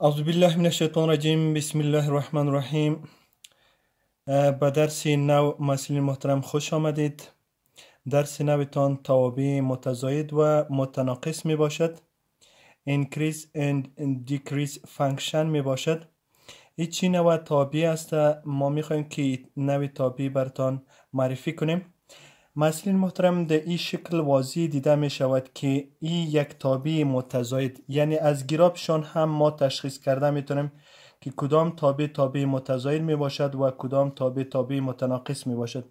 از بالله من الشیطان رجیم. بسم الله الرحمن الرحیم به درس نو مسئله محترم خوش آمدید درس نوتان توابع متزاید و متناقص می باشد increase and decrease function می باشد این چی نو تابع است ما می خواهیم که نوی تابع برتان معرفی کنیم مسلین محترم در این شکل واضح دیده می شود که این یک تابع متضاید یعنی از گرابشان هم ما تشخیص کرده میتونیم که کدام تابع تابع متضاید می باشد و کدام تابع تابع متناقص می باشد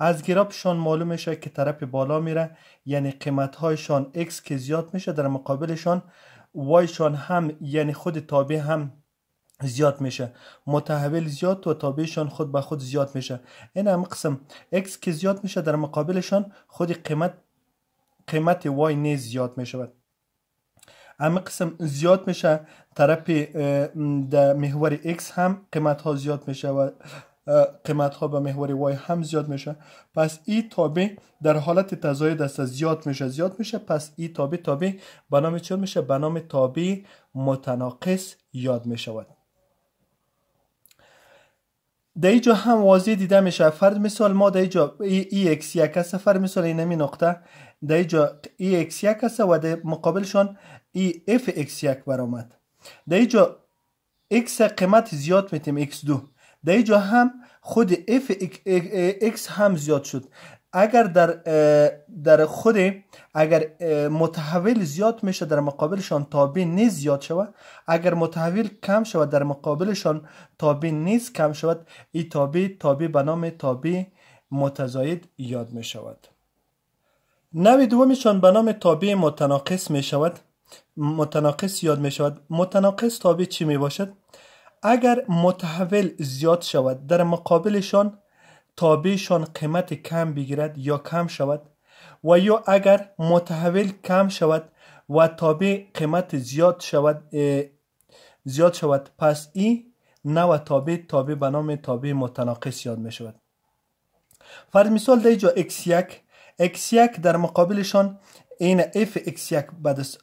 از گرابشان معلوم شود که طرف بالا میره یعنی قیمت هایشان x که زیاد میشه در مقابلشان وایشان هم یعنی خود تابع هم زیاد میشه متحول زیاد تو تابعشان خود به خود زیاد میشه این هم قسم x که زیاد میشه در مقابلشان خود قیمت قیمت y نیز زیاد میشود همه قسم زیاد میشه طرف در محور x هم قیمت ها زیاد میشه و قیمت ها به محور وای هم زیاد میشه پس ای تابع در حالت تزاید است زیاد میشه زیاد میشه پس ای تابع تابع به نام چون میشه به نام تابع متناقص یاد میشود در ایجا هم واضح دیده میشه فرد مثال ما در اینجا ای, ای یک است فرد مثال این نمی نقطه در ایجا ای اکس یک است و د مقابلشان ای اف اکس یک برامد در ایجا اکس قیمت زیاد میتیم اکس دو در اینجا هم خود اف اکس هم زیاد شد اگر در در خود اگر متحول زیاد میشه در مقابلشان تابع نیز زیاد شود اگر متحول کم شود در مقابلشان تابع نیز کم شود ای تابع تابع به نام تابع متزاید یاد می شود نوع دومشان به نام تابع متناقص می شود متناقص یاد می شود متناقص تابع چی می باشد اگر متحول زیاد شود در مقابلشان تابعشان قیمت کم بگیرد یا کم شود و یا اگر متحول کم شود و تابع قیمت زیاد شود زیاد شود پس ای نو تابع تابع به نام تابع متناقص یاد می شود فرض مثال در اینجا x1 x1 در مقابلشان این fx1 بدست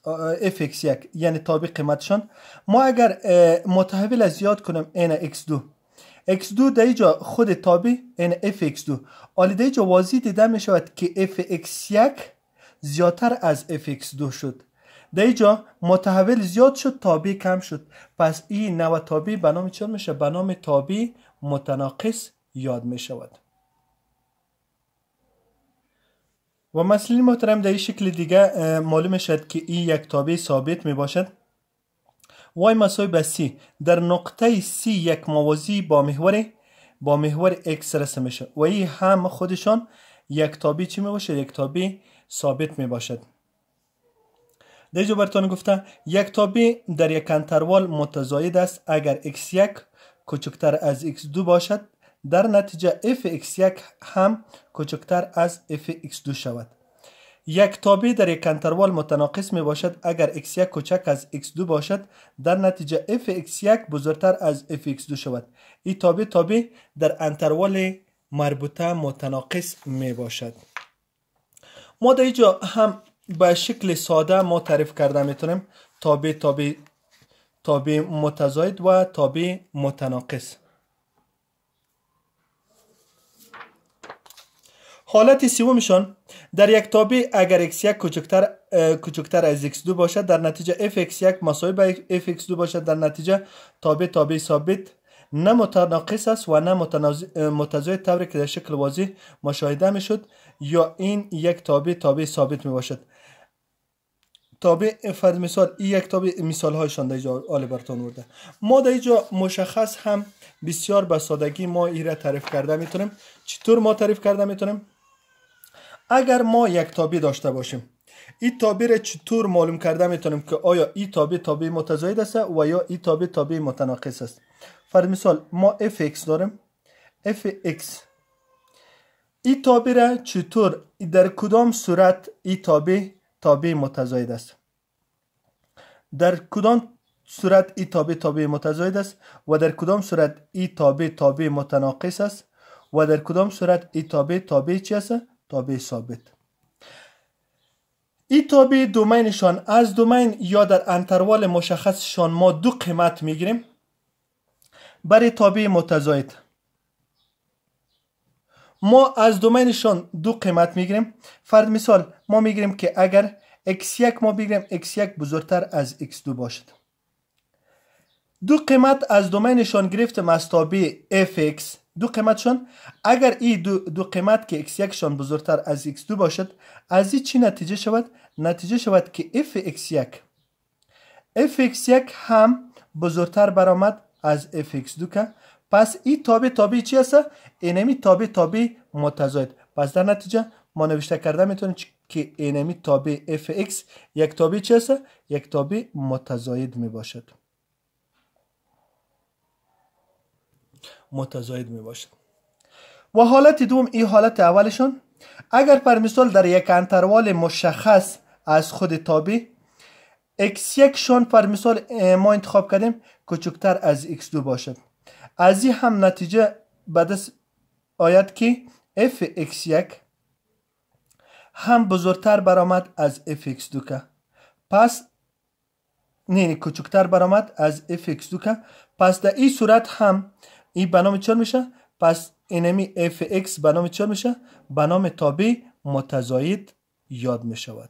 fx1 یعنی تابع قیمتشان ما اگر متحول زیاد کنم این x2 x2 در اینجا خود تابع این fx2 آلی در اینجا واضح دیده می شود که fx1 زیادتر از fx2 شد در اینجا متحول زیاد شد تابع کم شد پس این نو تابع به نام چه میشه به نام تابع متناقص یاد می شود و مسئله محترم در این شکل دیگه معلوم شد که این یک تابع ثابت می باشد وای مساوی به c در نقطه c یک موازی با محور با محور x رسم میشه و این هم خودشان یک تابی چی می باشه یک تابی ثابت می باشد در اینجا گفته یک تابی در یک انتروال متزاید است اگر x1 کوچکتر از x2 باشد در نتیجه fx 1 هم کوچکتر از fx 2 شود یک تابع در یک انتروال متناقص می باشد اگر x1 کوچک از x2 باشد در نتیجه fx 1 بزرگتر از fx 2 شود این تابع تابع در انتروال مربوطه متناقص می باشد ما در اینجا هم به شکل ساده ما تعریف کرده میتونیم تابع تابع تابع متزاید و تابع متناقص حالت سیومشان در یک تابع اگر x1 کوچکتر کوچکتر از x2 باشد در نتیجه fx1 مساوی با fx2 باشد در نتیجه تابع تابع ثابت نه متناقص است و نه متضاد طوری که در شکل واضح مشاهده می شد یا این یک تابع تابع ثابت می باشد تابع فرض مثال این یک تابع مثال هایشان در اینجا آل ورده ما در اینجا مشخص هم بسیار به سادگی ما این را تعریف کرده میتونیم چطور ما تعریف کرده میتونیم اگر ما یک تابع داشته باشیم این تابع را چطور معلوم کرده میتونیم که آیا این تابع تابع متزاید است و یا این تابع تابع متناقص است فرض مثال ما fx داریم fx این تابع را چطور در کدام صورت این تابع تابع متزاید است در کدام صورت این تابع تابع متزاید است و در کدام صورت این تابع تابع متناقص است و در کدام صورت این تابع تابع چی است تابع ثابت ای تابع دومینشان از دومین یا در انتروال مشخصشان ما دو قیمت میگیریم برای تابع متضاید ما از دومینشان دو قیمت میگیریم فرد مثال ما میگیریم که اگر x1 ما بگیریم x1 بزرگتر از x2 باشد دو قیمت از دومینشان گرفتم از تابع fx دو قیمتشان اگر این دو, دو قیمت که x1 شون بزرگتر از x2 باشد از این چی نتیجه شود؟ نتیجه شود که fx 1 f 1 هم بزرگتر برآمد از fx 2 که پس این تابع تابع چی هست؟ اینمی تابع تابع متضاد پس در نتیجه ما نوشته کرده میتونیم که اینمی تابع Fx یک تابع چی هست؟ یک تابع متضاد می باشد متزاید می باشد. و حالت دوم این حالت اولشون اگر پر مثال در یک انتروال مشخص از خود تابع x1 شون پر مثال ما انتخاب کردیم کوچکتر از x2 باشد از این هم نتیجه به دست آید که f x1 هم بزرگتر برآمد از f x2 که پس نه کوچکتر برآمد از f x2 که پس در این صورت هم این به نام میشه پس انمی اف اکس به نام میشه به نام تابع متزاید یاد میشود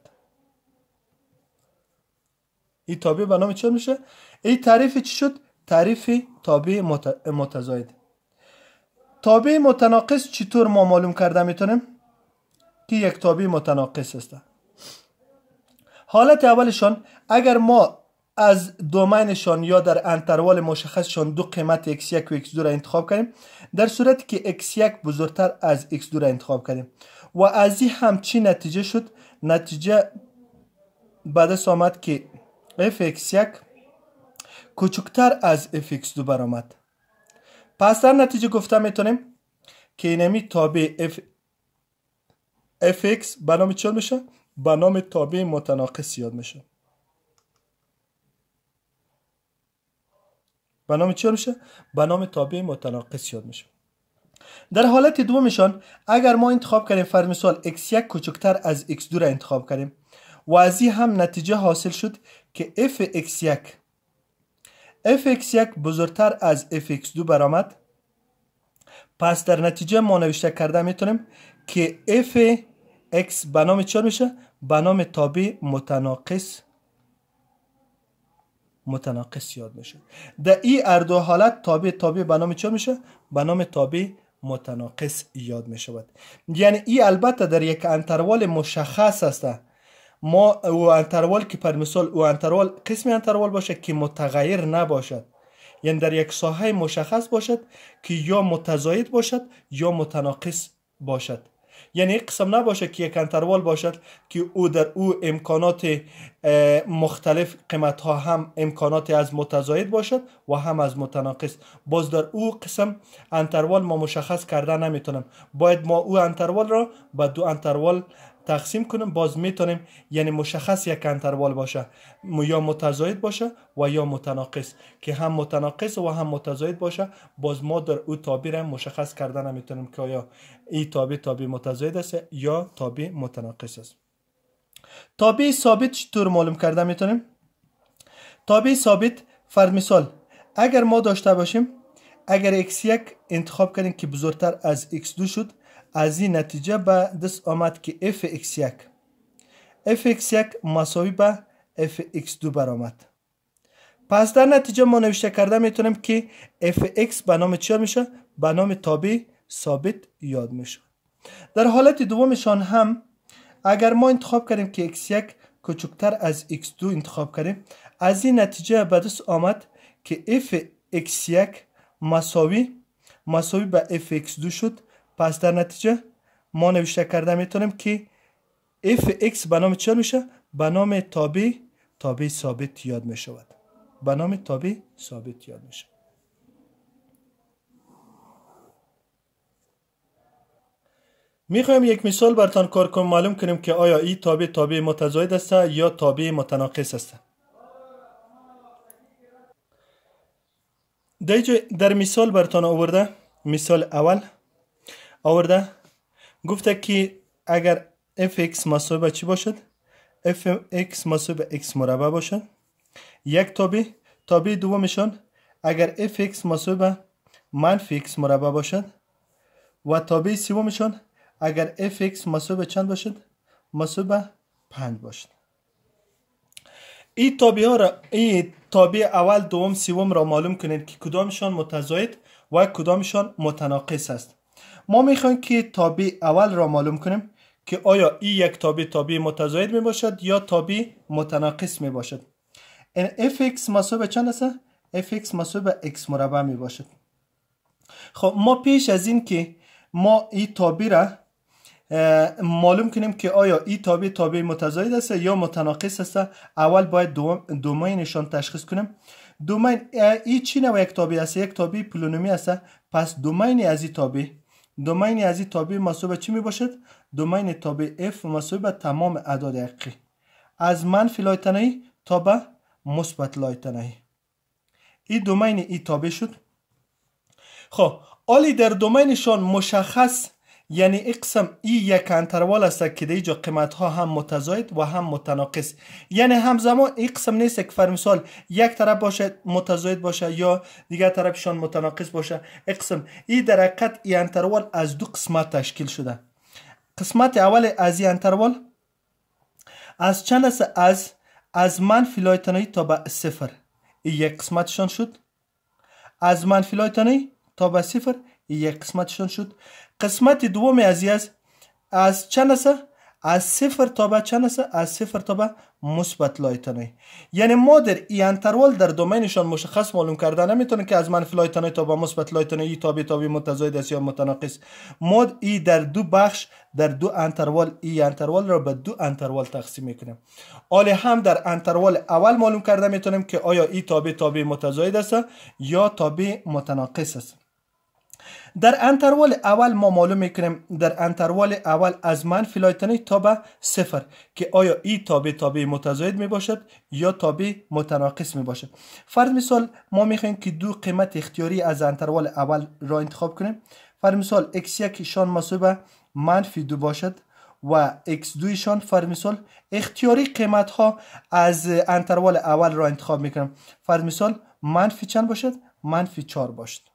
این تابع به نام میشه این تعریف چی شد تعریف تابع مت... متزاید تابع متناقص چطور ما معلوم کرده میتونیم که یک تابع متناقص است حالت اولشان اگر ما از دومینشان یا در انتروال مشخصشان دو قیمت x1 و x2 را انتخاب کردیم در صورتی که x1 بزرگتر از x2 را انتخاب کردیم و از این هم چی نتیجه شد نتیجه دست آمد که fx1 کوچکتر از fx2 برآمد پس در نتیجه گفته میتونیم که اینمی تابع f... fx به نام چون میشه؟ به نام تابع متناقص یاد میشه به نام چی میشه به نام تابع متناقض یاد میشه در حالت دومشان اگر ما انتخاب کردیم فرض مثال x1 کوچکتر از x2 را انتخاب کردیم و از هم نتیجه حاصل شد که f x1 f 1 بزرگتر از f x2 برآمد پس در نتیجه ما نوشته کرده میتونیم که f x به نام چی میشه به نام تابع متناقص متناقص یاد میشه در این اردو حالت تابع تابع به نام چه میشه به نام تابع متناقص یاد می شود یعنی ای البته در یک انتروال مشخص است ما او انتروال که پر مثال او انتروال قسم انتروال باشه که متغیر نباشد یعنی در یک ساحه مشخص باشد که یا متضاید باشد یا متناقص باشد یعنی قسم نباشه که یک انتروال باشد که او در او امکانات مختلف قیمت ها هم امکانات از متزاید باشد و هم از متناقص باز در او قسم انتروال ما مشخص کرده نمیتونم باید ما او انتروال را به دو انتروال تقسیم کنیم باز میتونیم یعنی مشخص یک انتروال باشه یا متضاید باشه و یا متناقص که هم متناقص و هم متضاید باشه باز ما در او را مشخص کردن میتونیم که آیا ای تابع تابع متضاید است یا تابی متناقص است تابی ثابت چطور معلوم کرده میتونیم تابی ثابت فرد مثال اگر ما داشته باشیم اگر x1 انتخاب کردیم که بزرگتر از x2 شد از این نتیجه به دست آمد که fx x1 f 1 مساوی به fx x2 برآمد پس در نتیجه ما نوشته کرده میتونیم که fx به نام چی میشه به نام تابع ثابت یاد میشه در حالت دومشان هم اگر ما انتخاب کردیم که x1 کوچکتر از x2 انتخاب کردیم از این نتیجه به دست آمد که f x1 مساوی مساوی به f 2 شد پس در نتیجه ما نوشته کرده میتونیم که اف x به نام چه میشه؟ به نام تابع تابع ثابت یاد میشود به نام تابع ثابت یاد میشه میخوایم یک مثال برتان کار کنم معلوم کنیم که آیا ای تابع تابع متضاید است یا تابع متناقص است در مثال برتان آورده مثال اول آورده گفته که اگر fx مساوی چی باشد fx مساوی به x مربع باشد یک تابی تابه دومشان اگر fx مساوی به منفی x مربع باشد و تابه سومشان اگر fx مساوی به چند باشد مساوی به 5 باشد این تابی ها را این تابی اول دوم سوم را معلوم کنید که کدامشان متضاید و کدامشان متناقص است ما میخوایم که تابع اول را معلوم کنیم که آیا این یک تابع تابع متزاید می باشد یا تابع متناقص می باشد این fx مساوی چند است fx مساوی به x مربع می باشد خب ما پیش از این که ما این تابع را معلوم کنیم که آیا این تابع تابع متزاید است یا متناقص است اول باید نشان تشخیص کنیم دومین ای چی نه یک تابع است یک تابع پولینومی است پس دومین از این تابع دومین از این تابع مساوی چی می باشد دامین تابع f مساوی تمام اعداد حقیقی از منفی لایتنهی تا به مثبت لایتنهی این دومین ای تابع شد خب آلی در دومینشان مشخص یعنی اقسم ای یک انتروال است که جا قیمت ها هم متزاید و هم متناقص یعنی همزمان ای قسم نیست که فرمثال یک طرف باشه متزاید باشه یا دیگر طرفشان متناقص باشه اقسم ای در حقیقت ای انتروال از دو قسمت تشکیل شده قسمت اول از ای انتروال از چند است از از منفی لایتنایی تا به صفر ای یک قسمتشان شد از منفی لایتنایی تا به صفر یک قسمتشان شد قسمت دوم از است از چند از صفر تا به چند از صفر تا به مثبت لایتنای یعنی ما در این انتروال در دومینشان مشخص معلوم کرده نمیتونه که از منفی لایتنای تا به مثبت لایتنای تابع تابی متزاید است یا متناقص ما ای در دو بخش در دو انتروال ای انتروال را به دو انتروال تقسیم میکنیم آله هم در انتروال اول معلوم کرده میتونیم که آیا ای تابع تابع متزاید است یا تابع متناقص است در انتروال اول ما معلوم میکنیم در انتروال اول از فیلایتنی تا به صفر که آیا ای تابع تابع می میباشد یا تابع متناقص میباشد فرض مثال ما میخوایم که دو قیمت اختیاری از انتروال اول را انتخاب کنیم فرض مثال x1 شان مساوی منفی دو باشد و x2 شان فرض مثال اختیاری قیمت ها از انتروال اول را انتخاب میکنم فرض مثال منفی چند باشد منفی 4 باشد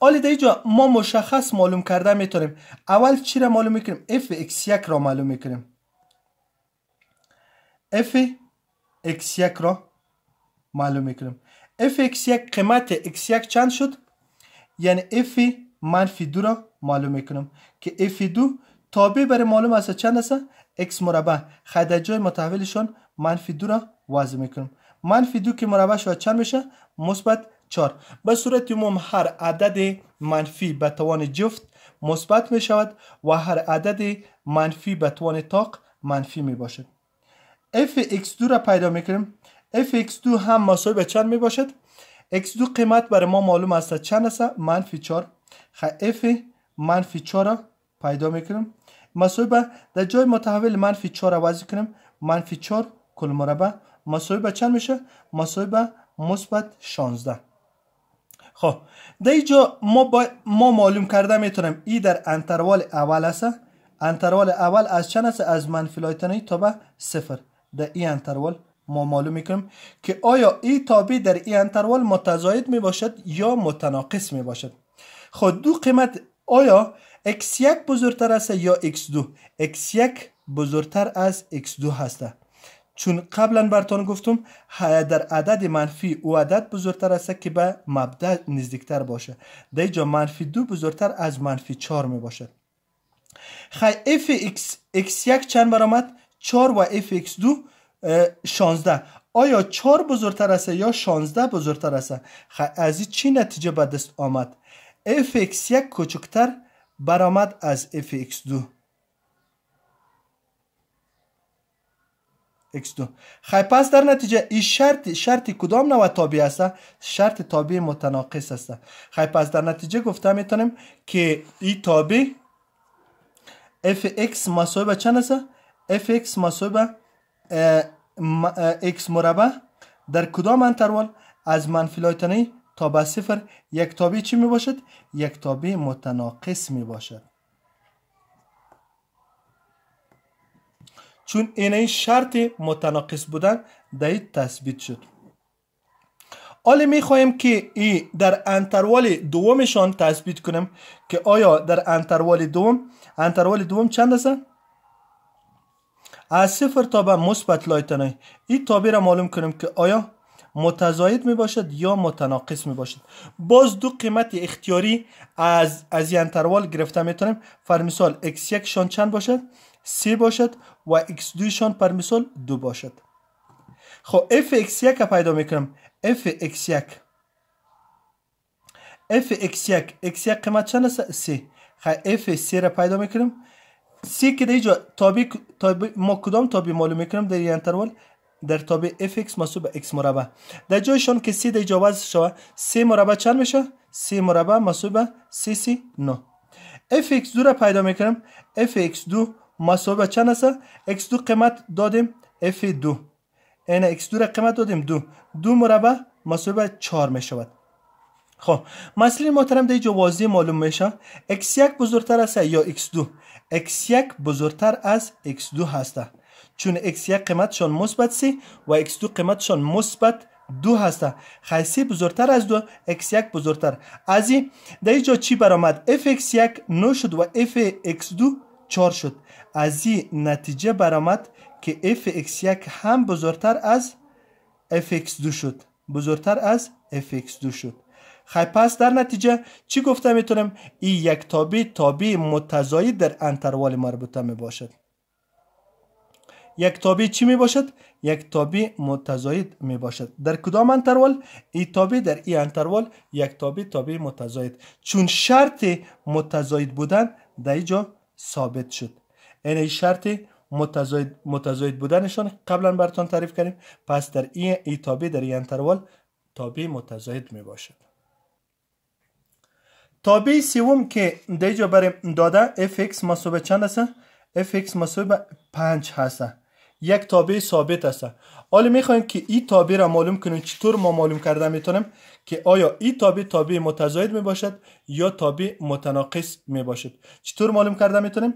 آلی در اینجا ما مشخص معلوم کرده میتونیم اول چی را معلوم میکنیم f x1 را معلوم میکنیم f x1 را معلوم میکنیم f x1 قیمت x1 چند شد یعنی f منفی دو را معلوم میکنیم. که f دو تابع برای معلوم است چند است x مربع خیلی جای متحولشان منفی دو را وضع میکنیم. منفی دو که مربع شد چند میشه مثبت 4 به صورت عموم هر عدد منفی به توان جفت مثبت می شود و هر عدد منفی به توان تاق منفی می باشد fx2 را پیدا می کنیم fx2 هم مساوی به چند می باشد x2 قیمت برای ما معلوم است چند است منفی 4 خ خب، f منفی 4 را پیدا می کنیم مساوی به در جای متحول منفی 4 را وضع کنیم منفی 4 کل مربع مساوی به چند میشه مساوی به مثبت 16 خب در اینجا ما, ما معلوم کرده میتونم ای در انتروال اول است انتروال اول از چند است از منفی لایتنی تا به صفر در این انتروال ما معلوم میکنیم که آیا ای تابع در این انتروال می میباشد یا متناقص میباشد خب دو قیمت آیا x1 بزرگتر است یا x2 x1 بزرگتر از x2 هسته چون قبلا برتون گفتم در عدد منفی و عدد بزرگتر است که به مبدا نزدیکتر باشه ده جا منفی دو بزرگتر از منفی 4 مباشد خ fx x1 چند برامد 4 و fx2 16 آیا 4 بزرگتر است یا 16 بزرگتر است خ از چه نتیجه به دست آمد fx1 کوچکتر برامد از fx2 x خیلی پس در نتیجه این شرط شرطی کدام نوع تابع است شرط تابع متناقص است خیلی پس در نتیجه گفته میتونیم که این تابع fx مساوی چند است fx مساوی x مربع در کدام انتروال از منفی لایتنی تا به صفر یک تابع چی میباشد؟ یک تابع متناقص میباشد چون این شرط متناقص بودن در تثبیت شد حالا می خواهیم که این در انتروال دومشان تثبیت کنیم که آیا در انتروال دوم انتروال دوم چند است؟ از صفر تا به مثبت لایتنای این تابع را معلوم کنیم که آیا متزاید می باشد یا متناقص می باشد باز دو قیمت اختیاری از از انتروال گرفته می تونیم فرمثال x1 شان چند باشد 3 باشد و x2شان پر مثال دو باشد خب FX x1 پیدا میکنم FX x1 f x1 x1 قیمت چند است 3 خب f 3 را پیدا میکنم سی که در اینجا تابی ما کدام تابی معلوم میکنم در این انترول در تابع fx مساوی به x مربع در جایشان که سی در اینجا وضع شوه مربع چند میشه c مربع مسوب به 3 نو fx2 را پیدا میکنم fx2 مساوی چند است x2 قیمت دادیم f2 این x2 را قیمت دادیم 2 2 مربع مساوی 4 می شود خب مسئله محترم در اینجا واضح معلوم میشه x1 بزرگتر است یا x2 x1 بزرگتر از x2 هسته چون x1 قیمتشان مثبت 3 و x2 قیمتشان مثبت 2 هسته خیصی بزرگتر از دو x1 بزرگتر از این در اینجا چی برامد f 1 9 شد و f 2 4 شد از این نتیجه برآمد که اف x یک هم بزرگتر از fx2 شد بزرگتر از fx2 شد خب پس در نتیجه چی گفته میتونم این یک تابع تابی متضاید در انتروال مربوطه می باشد یک تابی چی می باشد یک تابع متضاید می باشد در کدام انتروال این تابی در این انتروال یک تابی تابی متضاید چون شرط متضاید بودن در اینجا ثابت شد این یعنی شرط متضاید, متزاید بودنشان قبلا براتون تعریف کردیم پس در این ای در این انتروال تابع متضاید می باشد تابع سیوم که دیجا برای داده fx مساوی چند است fx مساوی 5 هست یک تابع ثابت است حالا میخوایم که این تابع را معلوم کنیم چطور ما معلوم کرده میتونیم که آیا این تابع تابع متضاید می باشد یا تابع متناقص می باشد چطور معلوم کرده میتونیم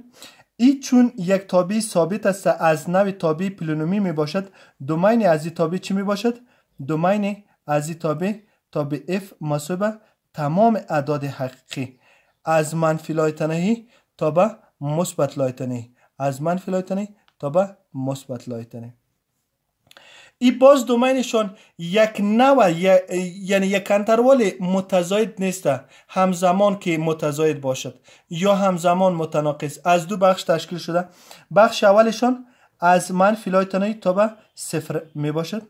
ای چون یک تابع ثابت است از نوع تابع پلینومی می باشد دومین از این تابع چی می باشد دومین از این تابع تابع اف مساوی تمام اعداد حقیقی از منفی لایتنهی تا به مثبت لایتنهی از منفی لایتنهی تا به مثبت لایتنهی ای باز دومینشان یک نوه یعنی یک انتروال متضاید نیست همزمان که متضاید باشد یا همزمان متناقض از دو بخش تشکیل شده بخش اولشان از منفی لایتنایی تا به صفر می باشد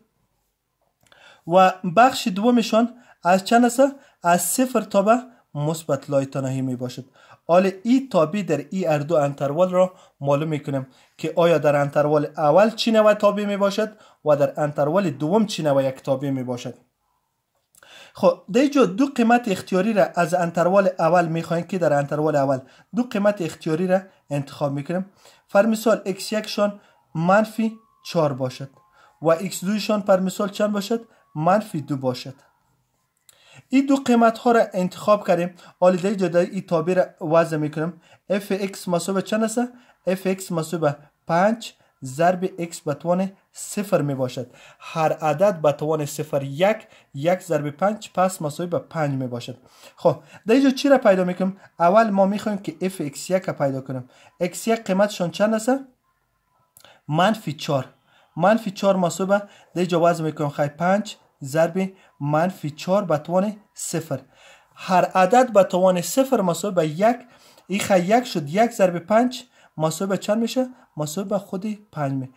و بخش دومشان از چند است از صفر تا به مثبت لایتنایی می باشد حال ای تابی در ای اردو انتروال را معلوم میکنیم که آیا در انتروال اول چی نوع تابع می باشد و در انتروال دوم چی نوع یک تابع می باشد خب در دو قیمت اختیاری را از انتروال اول میخوایم که در انتروال اول دو قیمت اختیاری را انتخاب میکنیم فر مثال x1 شان منفی 4 باشد و x2 شان پر چند باشد منفی دو باشد این دو قیمت ها را انتخاب کردیم آلیده جدایی این تابیر را وضع میکنم fx مساوی چند است fx مساوی 5 ضرب x به توان 0 می باشد هر عدد به توان 0 1 1 ضرب 5 پس مساوی به پنج می باشد خب در اینجا چی را پیدا میکنم اول ما میخوایم که fx 1 را پیدا کنیم x1 قیمتشون چند است منفی 4 منفی 4 مساوی به در اینجا وزن میکنم خیلی 5 ضرب منفی 4 به توان 0 هر عدد به توان 0 مساوی به 1 ایخه یک شد یک ضرب 5 مساوی به چند میشه مساوی به خود 5 می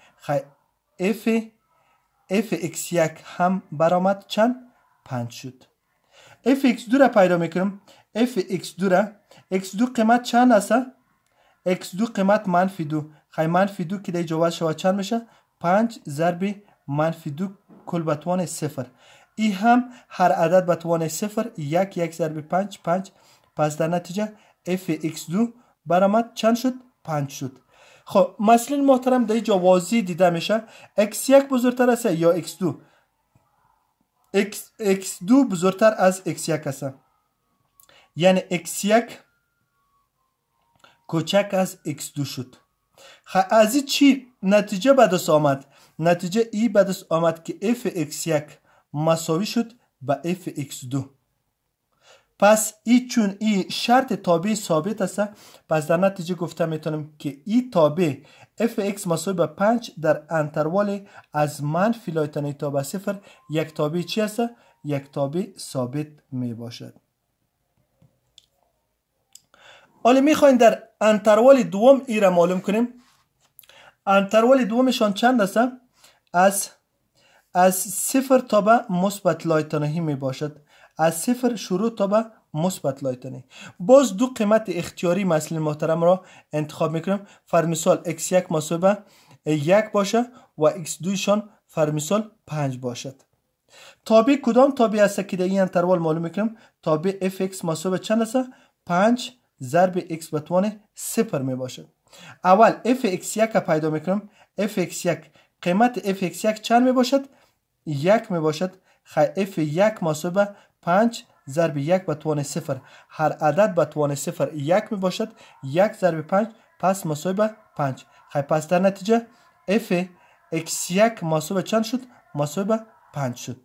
اف اف x1 هم برآمد چند 5 شد اف x2 را پیدا میکنیم اف x2 را x2 قیمت چند است x2 قیمت منفی 2 خی منفی 2 که در جواب شود چند میشه 5 ضرب منفی 2 کل به توان صفر ای هم هر عدد به توان صفر یک یک ضرب پنج پنج پس در نتیجه اف x دو برامد چند شد پنج شد خب مثلا محترم در اینجا واضح دیده میشه x یک بزرگتر است یا x2 x, دو x x بزرگتر از x یک است یعنی x یک کوچک از x2 شد از این چی نتیجه بدست آمد نتیجه ای بدست آمد که اف اکس یک مساوی شد به اف 2 دو پس ای چون ای شرط تابع ثابت است پس در نتیجه گفته میتونم که ای تابع اف اکس مساوی به 5 در انتروال از من لایتنی تا به صفر یک تابع چی است یک تابع ثابت می باشد حالا میخواین در انتروال دوم ای را معلوم کنیم انتروال دومشان چند است از از صفر تا به مثبت لایتنهی می باشد از صفر شروع تا به مثبت لایتنه. باز دو قیمت اختیاری مسئله محترم را انتخاب میکنیم فرمیسال x1 مساوی یک باشه و x2 شان فرمیسال 5 باشد تابع کدام تابع است که در این انتروال معلوم میکنیم تابع fx مساوی چند است 5 ضرب x به توان سپر می باشد اول fx1 را پیدا میکنم fx1 قیمت fx1 چند می باشد؟ یک می باشد خی f1 با 5 ضرب یک به توان صفر هر عدد به توان صفر یک می باشد یک ضرب 5 پس مساوی پنج خیلی پس در نتیجه f x1 مساوی چند شد؟ مساوی 5 شد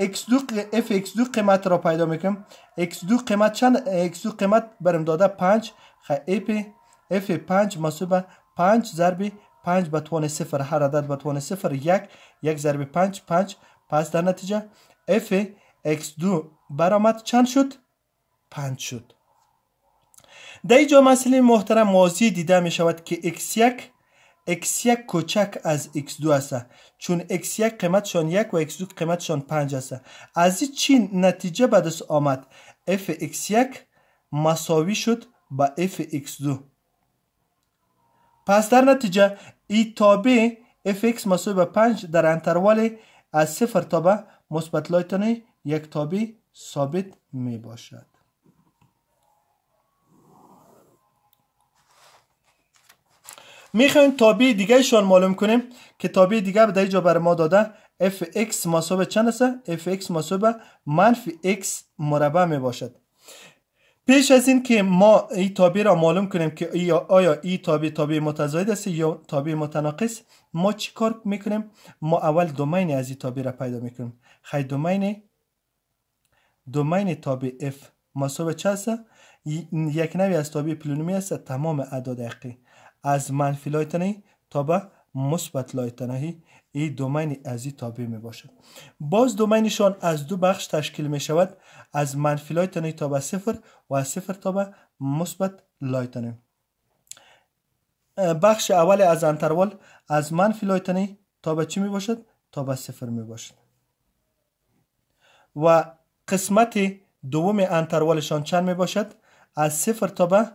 x2 fx 2 قیمت را پیدا میکنم x2 قیمت چند x2 قیمت برم داده 5 اپ f 5 مساوی 5 ضرب 5 به توان 0 هر عدد به توان 0 1 1 ضرب 5 5 پس در نتیجه f x2 برآمد چند شد 5 شد در اینجا مسئله محترم واضح دیده می شود که x1 x1 کوچک از x2 است چون x1 قیمتشان 1 و x2 قیمتشان 5 است از این چین نتیجه به دست آمد fx 1 مساوی شد با fx 2 پس در نتیجه ای تابع fx مساوی با 5 در انتروال از 0 تا به مثبت لایتنی یک تابع ثابت می باشد میخوایم تابع دیگه شان معلوم کنیم که تابع دیگه به اینجا بر ما داده fx مساوی چند است fx مساوی منفی x مربع می باشد پیش از این که ما این تابع را معلوم کنیم که آیا این تابع تابع متضاید است یا تابع متناقص ما چیکار میکنیم ما اول دومین از این تابع را پیدا میکنیم خیلی دومین دومین تابع f مساوی چند است یک نوی از تابع پلینومی است تمام اعداد حقیقی از منفی لایتنهی تا به مثبت لایتنهی ای دومین از این تابع می باشد باز دومینشان از دو بخش تشکیل می شود از منفی لایتنهی تا به صفر و از صفر تا به مثبت لایتنهی بخش اول از انتروال از منفی لایتنهی تا به چی می باشد تا به صفر می باشد و قسمت دوم انتروالشان چند می باشد از صفر تا به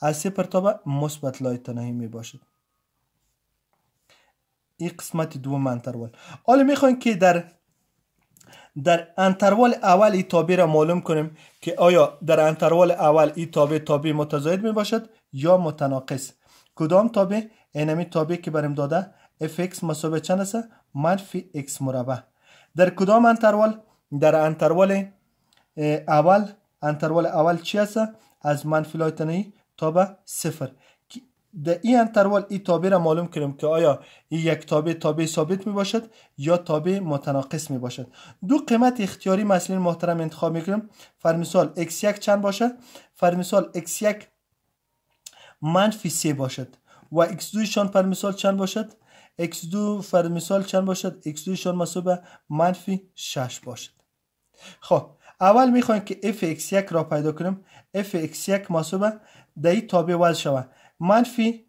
از سپر پرتابه مثبت لای تنهی می باشد این قسمت دوم انتروال حالا میخوایم که در در انتروال اول ای تابع را معلوم کنیم که آیا در انتروال اول ای تابع تابع متزاید می باشد یا متناقص کدام تابع اینمی تابع که بریم داده fx مساوی چند است منفی x مربع در کدام انتروال در انتروال اول انتروال اول چی است از منفی لایتنهی تابه صفر در این انتروال ای تابع را معلوم کردیم که آیا این یک تابع تابع ثابت می باشد یا تابع متناقص می باشد دو قیمت اختیاری مسئولین محترم انتخاب می کنیم فرمیسال x1 چند باشد فرمیسال x1 منفی 3 باشد و x2 شان فرمیسال چند باشد x2 فرمیسال چند باشد x2 شان مساوی منفی 6 باشد خب اول می که fx 1 را پیدا کنیم fx 1 مساوی دایی تابع وز شوه منفی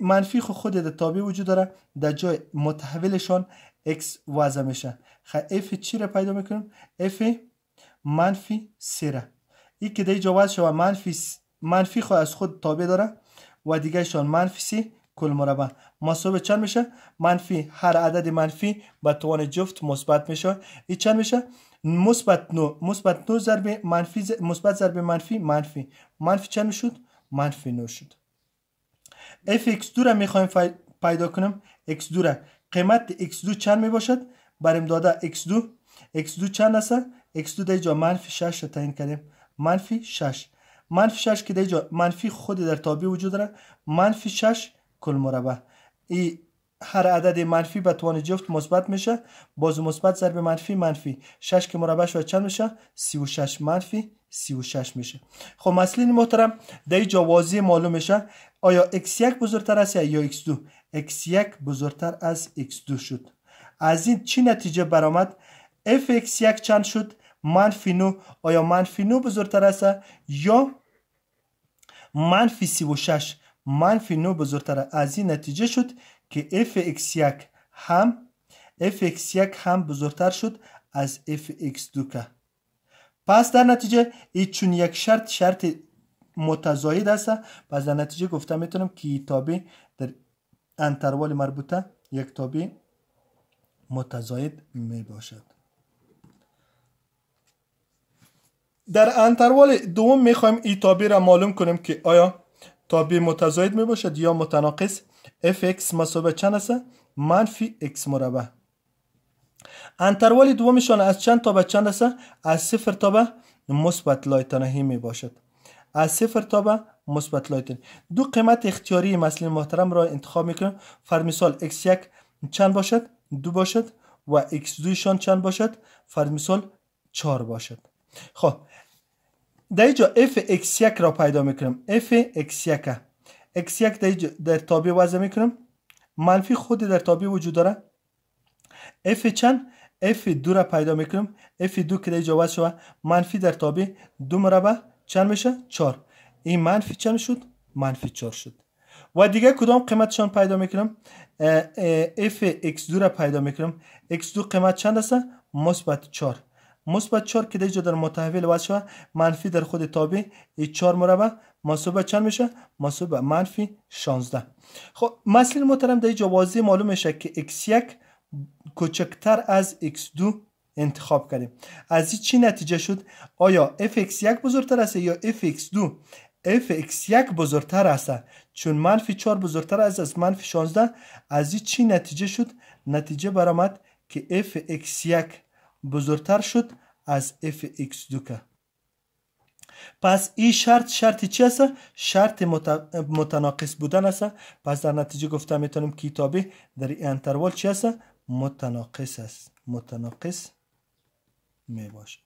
منفی خود در تابع وجود داره در جای متحولشان x وضع میشه خب f چی را پیدا میکنیم f منفی سی را ای که در جا وضع شوه منفی منفی خود از خود تابع داره و دیگه شان منفی سی کل مربع مساوی چند میشه منفی هر عدد منفی به توان جفت مثبت میشه این چند میشه مثبت 9 مثبت 9 ضرب منفی مثبت ضرب منفی منفی منفی چند شد منفی 9 شد اف x دو را میخوایم پیدا کنم x دو را قیمت x2 چند میباشد بریم داده x2 x2 چند است x2 در جا منفی 6 را تعیین کردیم منفی 6 منفی 6 که در جا منفی خود در تابع وجود داره منفی 6 کل مربع ای هر عدد منفی به توان جفت مثبت میشه باز مثبت ضرب منفی منفی 6 که مربع شود چند میشه 36 منفی 36 میشه خب مسئله محترم در اینجا واضح معلوم میشه آیا x1 بزرگتر است یا x2 x1 بزرگتر از x2 شد از این چی نتیجه برآمد fx1 چند شد منفی 9 آیا منفی 9 بزرگتر است یا منفی 36 منفی نو بزرگتر از این نتیجه شد که اف x یک هم اف x یک هم بزرگتر شد از اف x دو که پس در نتیجه ای چون یک شرط شرط متضاید است پس در نتیجه گفته میتونم که تابی در انتروال مربوطه یک تابی متضاید می باشد در انتروال دوم میخوایم ای تابی را معلوم کنیم که آیا تابع متضاید می باشد یا اف اکس مساوی چند است منفی x مربع انتروال دومشان از چند تا به چند است از صفر تا به مثبت لایتنهی می باشد از صفر تا به مثبت لایتن دو قیمت اختیاری مسئله محترم را انتخاب میکنیم فرمیسال x یک چند باشد دو باشد و x2 شان چند باشد فرمیسال 4 باشد خب در اینجا f x1 را پیدا میکنم f x1 x1 در, در تابع وضع میکنم منفی خودی در تابع وجود داره f چند f2 را پیدا میکنم f2 که در اینجا وضع شوه منفی در تابع دو مربع چند میشه 4 این منفی چند شد منفی 4 شد و دیگه کدام قیمتشان پیدا میکنم f x2 را پیدا میکنم x2 قیمت چند است مثبت 4 مثبت 4 که دیگه در متحول وضع منفی در خود تابع 4 مربع مصوبه چند میشه مصوبه منفی 16 خب مثل محترم در اینجا واضح معلوم میشه که x1 کوچکتر از x2 انتخاب کردیم از این چی نتیجه شد آیا fx1 بزرگتر است یا fx2 fx1 بزرگتر است چون منفی 4 بزرگتر است از منفی 16 از این چی نتیجه شد نتیجه برامد که fx1 بزرگتر شد از اف دو که پس این شرط شرط چی است؟ شرط متناقص بودن است پس در نتیجه گفته میتونیم کتابه در این انتروال چی است؟ متناقص است متناقص می